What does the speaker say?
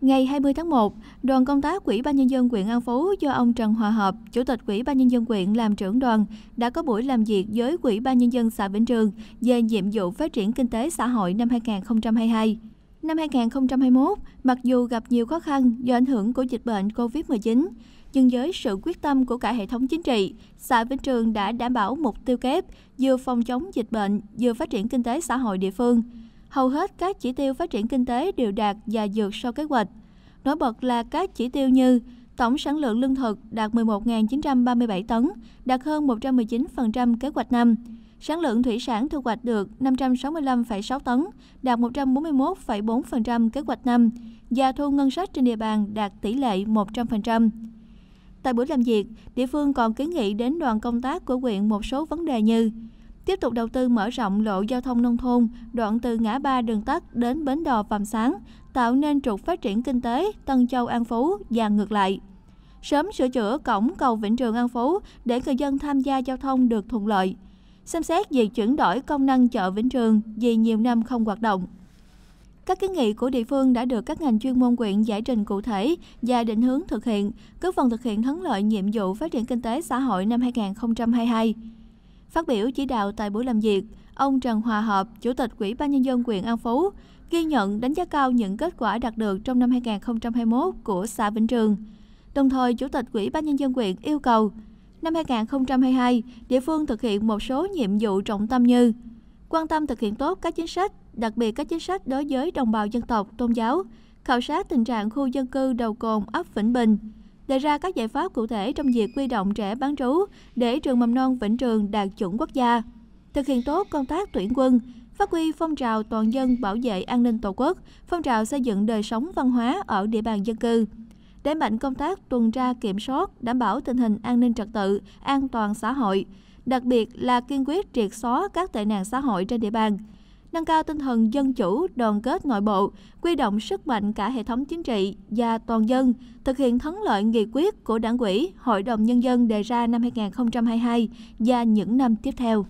Ngày 20 tháng 1, đoàn công tác Quỹ ban nhân dân huyện An Phú do ông Trần Hòa Hợp, Chủ tịch Quỹ ban nhân dân huyện làm trưởng đoàn, đã có buổi làm việc với Quỹ ban nhân dân xã Vĩnh Trường về nhiệm vụ phát triển kinh tế xã hội năm 2022. Năm 2021, mặc dù gặp nhiều khó khăn do ảnh hưởng của dịch bệnh COVID-19, nhưng với sự quyết tâm của cả hệ thống chính trị, xã Vĩnh Trường đã đảm bảo mục tiêu kép vừa phòng chống dịch bệnh, vừa phát triển kinh tế xã hội địa phương hầu hết các chỉ tiêu phát triển kinh tế đều đạt và vượt so kế hoạch. Nổi bật là các chỉ tiêu như tổng sản lượng lương thực đạt 11.937 tấn, đạt hơn 119% kế hoạch năm. Sản lượng thủy sản thu hoạch được 565,6 tấn, đạt 141,4% kế hoạch năm và thu ngân sách trên địa bàn đạt tỷ lệ 100%. Tại buổi làm việc, địa phương còn kiến nghị đến đoàn công tác của huyện một số vấn đề như tiếp tục đầu tư mở rộng lộ giao thông nông thôn, đoạn từ ngã ba đường tắt đến bến đò Vàm Sáng, tạo nên trục phát triển kinh tế Tân Châu An Phú và ngược lại. Sớm sửa chữa cổng cầu Vĩnh Trường An Phú để người dân tham gia giao thông được thuận lợi. Xem xét việc chuyển đổi công năng chợ Vĩnh Trường vì nhiều năm không hoạt động. Các kiến nghị của địa phương đã được các ngành chuyên môn quyện giải trình cụ thể và định hướng thực hiện, góp phần thực hiện thắng lợi nhiệm vụ phát triển kinh tế xã hội năm 2022. Phát biểu chỉ đạo tại buổi làm việc, ông Trần Hòa Hợp, Chủ tịch Ủy ban Nhân dân huyện An Phú, ghi nhận đánh giá cao những kết quả đạt được trong năm 2021 của xã Vĩnh Trường. Đồng thời, Chủ tịch Ủy ban Nhân dân huyện yêu cầu năm 2022, địa phương thực hiện một số nhiệm vụ trọng tâm như quan tâm thực hiện tốt các chính sách, đặc biệt các chính sách đối với đồng bào dân tộc, tôn giáo, khảo sát tình trạng khu dân cư đầu cồn ấp Vĩnh Bình, đề ra các giải pháp cụ thể trong việc quy động trẻ bán trú để trường mầm non Vĩnh Trường đạt chuẩn quốc gia, thực hiện tốt công tác tuyển quân, phát huy phong trào toàn dân bảo vệ an ninh Tổ quốc, phong trào xây dựng đời sống văn hóa ở địa bàn dân cư đẩy mạnh công tác tuần tra kiểm soát, đảm bảo tình hình an ninh trật tự, an toàn xã hội, đặc biệt là kiên quyết triệt xóa các tệ nạn xã hội trên địa bàn, nâng cao tinh thần dân chủ, đoàn kết nội bộ, quy động sức mạnh cả hệ thống chính trị và toàn dân, thực hiện thắng lợi nghị quyết của Đảng ủy, Hội đồng Nhân dân đề ra năm 2022 và những năm tiếp theo.